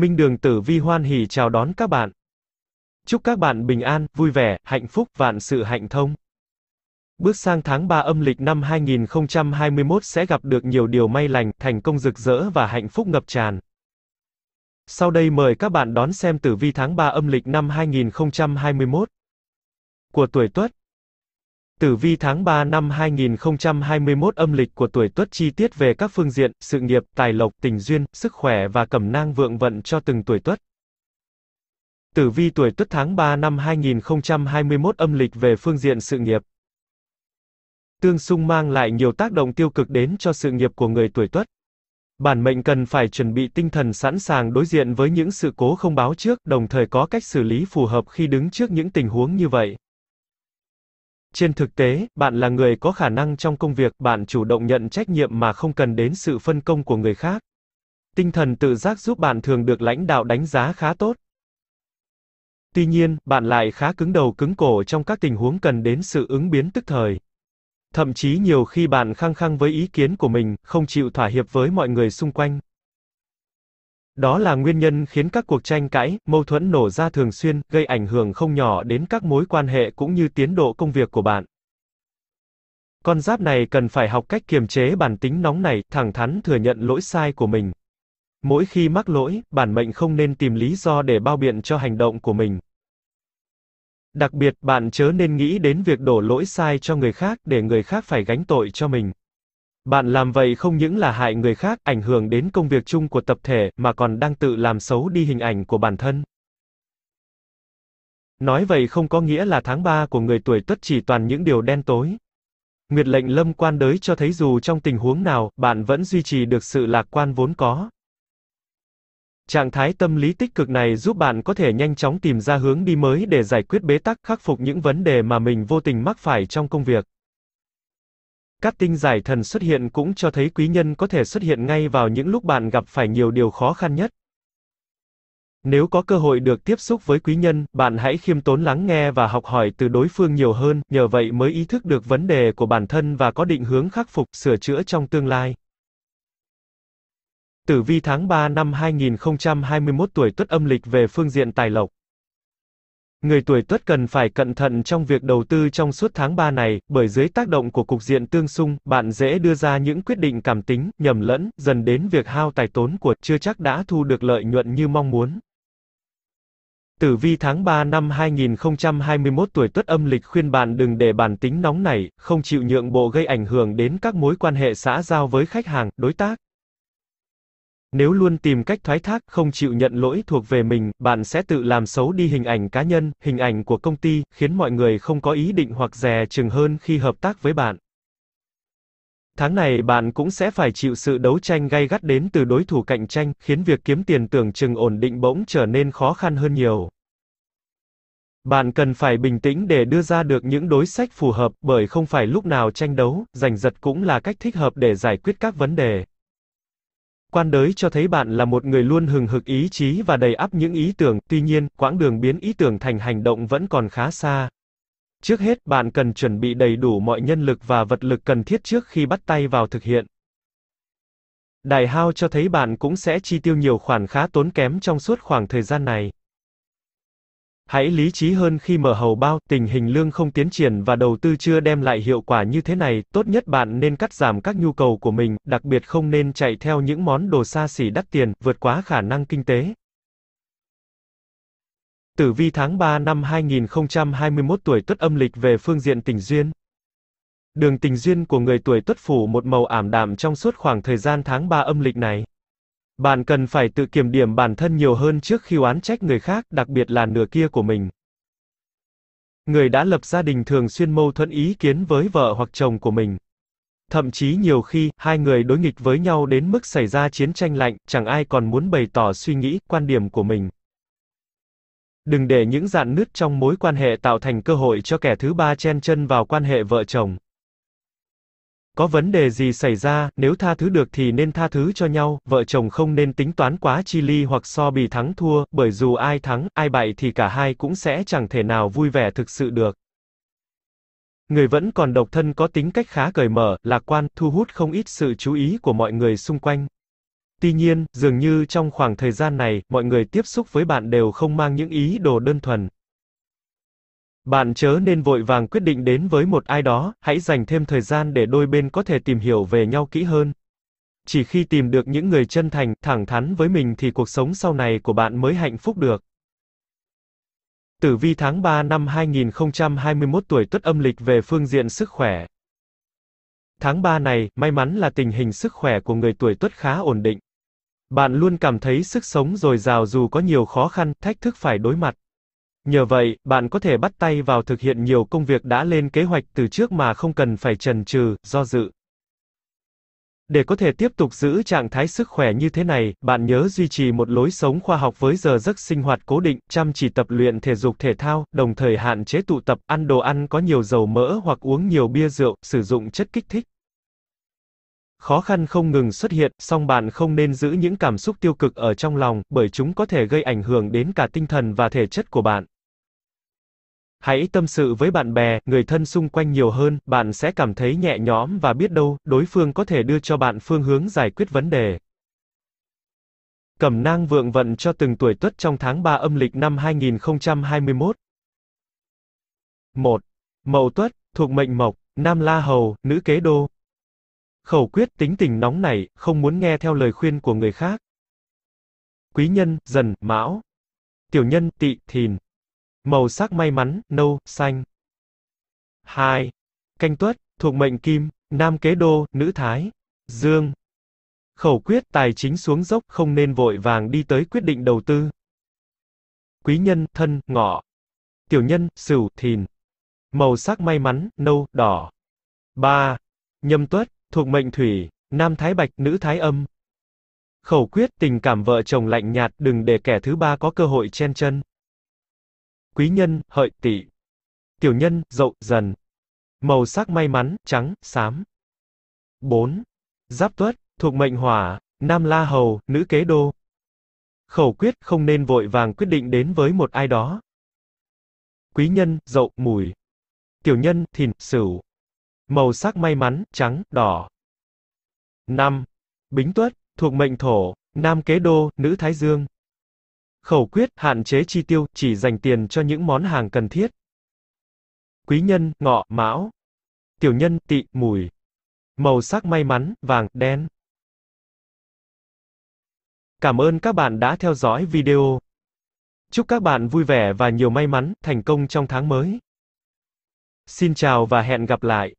Minh Đường Tử Vi hoan hỉ chào đón các bạn. Chúc các bạn bình an, vui vẻ, hạnh phúc, vạn sự hạnh thông. Bước sang tháng 3 âm lịch năm 2021 sẽ gặp được nhiều điều may lành, thành công rực rỡ và hạnh phúc ngập tràn. Sau đây mời các bạn đón xem tử vi tháng 3 âm lịch năm 2021 của tuổi Tuất. Tử vi tháng 3 năm 2021 âm lịch của tuổi Tuất chi tiết về các phương diện, sự nghiệp, tài lộc, tình duyên, sức khỏe và cẩm nang vượng vận cho từng tuổi Tuất. Tử vi tuổi Tuất tháng 3 năm 2021 âm lịch về phương diện sự nghiệp. Tương xung mang lại nhiều tác động tiêu cực đến cho sự nghiệp của người tuổi Tuất. Bản mệnh cần phải chuẩn bị tinh thần sẵn sàng đối diện với những sự cố không báo trước, đồng thời có cách xử lý phù hợp khi đứng trước những tình huống như vậy. Trên thực tế, bạn là người có khả năng trong công việc, bạn chủ động nhận trách nhiệm mà không cần đến sự phân công của người khác. Tinh thần tự giác giúp bạn thường được lãnh đạo đánh giá khá tốt. Tuy nhiên, bạn lại khá cứng đầu cứng cổ trong các tình huống cần đến sự ứng biến tức thời. Thậm chí nhiều khi bạn khăng khăng với ý kiến của mình, không chịu thỏa hiệp với mọi người xung quanh. Đó là nguyên nhân khiến các cuộc tranh cãi, mâu thuẫn nổ ra thường xuyên, gây ảnh hưởng không nhỏ đến các mối quan hệ cũng như tiến độ công việc của bạn. Con giáp này cần phải học cách kiềm chế bản tính nóng này, thẳng thắn thừa nhận lỗi sai của mình. Mỗi khi mắc lỗi, bản mệnh không nên tìm lý do để bao biện cho hành động của mình. Đặc biệt, bạn chớ nên nghĩ đến việc đổ lỗi sai cho người khác để người khác phải gánh tội cho mình. Bạn làm vậy không những là hại người khác, ảnh hưởng đến công việc chung của tập thể, mà còn đang tự làm xấu đi hình ảnh của bản thân. Nói vậy không có nghĩa là tháng 3 của người tuổi Tuất chỉ toàn những điều đen tối. Nguyệt lệnh lâm quan đới cho thấy dù trong tình huống nào, bạn vẫn duy trì được sự lạc quan vốn có. Trạng thái tâm lý tích cực này giúp bạn có thể nhanh chóng tìm ra hướng đi mới để giải quyết bế tắc, khắc phục những vấn đề mà mình vô tình mắc phải trong công việc. Các tinh giải thần xuất hiện cũng cho thấy quý nhân có thể xuất hiện ngay vào những lúc bạn gặp phải nhiều điều khó khăn nhất. Nếu có cơ hội được tiếp xúc với quý nhân, bạn hãy khiêm tốn lắng nghe và học hỏi từ đối phương nhiều hơn, nhờ vậy mới ý thức được vấn đề của bản thân và có định hướng khắc phục, sửa chữa trong tương lai. Tử vi tháng 3 năm 2021 tuổi Tuất âm lịch về phương diện tài lộc. Người tuổi Tuất cần phải cẩn thận trong việc đầu tư trong suốt tháng 3 này, bởi dưới tác động của cục diện tương xung, bạn dễ đưa ra những quyết định cảm tính, nhầm lẫn, dần đến việc hao tài tốn của chưa chắc đã thu được lợi nhuận như mong muốn. Tử vi tháng 3 năm 2021 tuổi Tuất âm lịch khuyên bạn đừng để bản tính nóng nảy, không chịu nhượng bộ gây ảnh hưởng đến các mối quan hệ xã giao với khách hàng, đối tác. Nếu luôn tìm cách thoái thác, không chịu nhận lỗi thuộc về mình, bạn sẽ tự làm xấu đi hình ảnh cá nhân, hình ảnh của công ty, khiến mọi người không có ý định hoặc dè chừng hơn khi hợp tác với bạn. Tháng này bạn cũng sẽ phải chịu sự đấu tranh gay gắt đến từ đối thủ cạnh tranh, khiến việc kiếm tiền tưởng chừng ổn định bỗng trở nên khó khăn hơn nhiều. Bạn cần phải bình tĩnh để đưa ra được những đối sách phù hợp, bởi không phải lúc nào tranh đấu, giành giật cũng là cách thích hợp để giải quyết các vấn đề. Quan đới cho thấy bạn là một người luôn hừng hực ý chí và đầy ắp những ý tưởng, tuy nhiên, quãng đường biến ý tưởng thành hành động vẫn còn khá xa. Trước hết, bạn cần chuẩn bị đầy đủ mọi nhân lực và vật lực cần thiết trước khi bắt tay vào thực hiện. Đại hao cho thấy bạn cũng sẽ chi tiêu nhiều khoản khá tốn kém trong suốt khoảng thời gian này. Hãy lý trí hơn khi mở hầu bao, tình hình lương không tiến triển và đầu tư chưa đem lại hiệu quả như thế này, tốt nhất bạn nên cắt giảm các nhu cầu của mình, đặc biệt không nên chạy theo những món đồ xa xỉ đắt tiền, vượt quá khả năng kinh tế. Tử vi tháng 3 năm 2021 tuổi Tuất âm lịch về phương diện tình duyên. Đường tình duyên của người tuổi Tuất phủ một màu ảm đạm trong suốt khoảng thời gian tháng 3 âm lịch này. Bạn cần phải tự kiểm điểm bản thân nhiều hơn trước khi oán trách người khác, đặc biệt là nửa kia của mình. Người đã lập gia đình thường xuyên mâu thuẫn ý kiến với vợ hoặc chồng của mình. Thậm chí nhiều khi, hai người đối nghịch với nhau đến mức xảy ra chiến tranh lạnh, chẳng ai còn muốn bày tỏ suy nghĩ, quan điểm của mình. Đừng để những dạn nứt trong mối quan hệ tạo thành cơ hội cho kẻ thứ ba chen chân vào quan hệ vợ chồng. Có vấn đề gì xảy ra, nếu tha thứ được thì nên tha thứ cho nhau, vợ chồng không nên tính toán quá chi ly hoặc so bì thắng thua, bởi dù ai thắng, ai bại thì cả hai cũng sẽ chẳng thể nào vui vẻ thực sự được. Người vẫn còn độc thân có tính cách khá cởi mở, lạc quan, thu hút không ít sự chú ý của mọi người xung quanh. Tuy nhiên, dường như trong khoảng thời gian này, mọi người tiếp xúc với bạn đều không mang những ý đồ đơn thuần. Bạn chớ nên vội vàng quyết định đến với một ai đó, hãy dành thêm thời gian để đôi bên có thể tìm hiểu về nhau kỹ hơn. Chỉ khi tìm được những người chân thành, thẳng thắn với mình thì cuộc sống sau này của bạn mới hạnh phúc được. Tử vi tháng 3 năm 2021 tuổi Tuất âm lịch về phương diện sức khỏe. Tháng 3 này, may mắn là tình hình sức khỏe của người tuổi Tuất khá ổn định. Bạn luôn cảm thấy sức sống dồi dào dù có nhiều khó khăn, thách thức phải đối mặt. Nhờ vậy, bạn có thể bắt tay vào thực hiện nhiều công việc đã lên kế hoạch từ trước mà không cần phải chần chừ, do dự. Để có thể tiếp tục giữ trạng thái sức khỏe như thế này, bạn nhớ duy trì một lối sống khoa học với giờ giấc sinh hoạt cố định, chăm chỉ tập luyện thể dục thể thao, đồng thời hạn chế tụ tập, ăn đồ ăn có nhiều dầu mỡ hoặc uống nhiều bia rượu, sử dụng chất kích thích. Khó khăn không ngừng xuất hiện, song bạn không nên giữ những cảm xúc tiêu cực ở trong lòng, bởi chúng có thể gây ảnh hưởng đến cả tinh thần và thể chất của bạn. Hãy tâm sự với bạn bè, người thân xung quanh nhiều hơn, bạn sẽ cảm thấy nhẹ nhõm và biết đâu, đối phương có thể đưa cho bạn phương hướng giải quyết vấn đề. Cẩm nang vượng vận cho từng tuổi tuất trong tháng 3 âm lịch năm 2021. 1. Mậu tuất, thuộc mệnh mộc, nam la hầu, nữ kế đô. Khẩu quyết tính tình nóng nảy, không muốn nghe theo lời khuyên của người khác. Quý nhân, dần, mão. Tiểu nhân, tị, thìn. Màu sắc may mắn, nâu, xanh. 2. Canh tuất, thuộc mệnh kim, nam kế đô, nữ thái, dương. Khẩu quyết tài chính xuống dốc không nên vội vàng đi tới quyết định đầu tư. Quý nhân, thân, ngọ. Tiểu nhân, sửu, thìn. Màu sắc may mắn, nâu, đỏ. 3. Nhâm tuất, thuộc mệnh thủy, nam thái bạch, nữ thái âm. Khẩu quyết tình cảm vợ chồng lạnh nhạt đừng để kẻ thứ ba có cơ hội chen chân quý nhân, hợi, tỵ. Tiểu nhân, dậu, dần. Màu sắc may mắn, trắng, xám. 4. Giáp tuất, thuộc mệnh hỏa, nam la hầu, nữ kế đô. Khẩu quyết không nên vội vàng quyết định đến với một ai đó. Quý nhân, dậu, mùi. Tiểu nhân, thìn, sửu. Màu sắc may mắn, trắng, đỏ. 5. Bính tuất, thuộc mệnh thổ, nam kế đô, nữ thái dương. Khẩu quyết, hạn chế chi tiêu, chỉ dành tiền cho những món hàng cần thiết. Quý nhân, ngọ, mão. Tiểu nhân, tị, mùi. Màu sắc may mắn, vàng, đen. Cảm ơn các bạn đã theo dõi video. Chúc các bạn vui vẻ và nhiều may mắn, thành công trong tháng mới. Xin chào và hẹn gặp lại.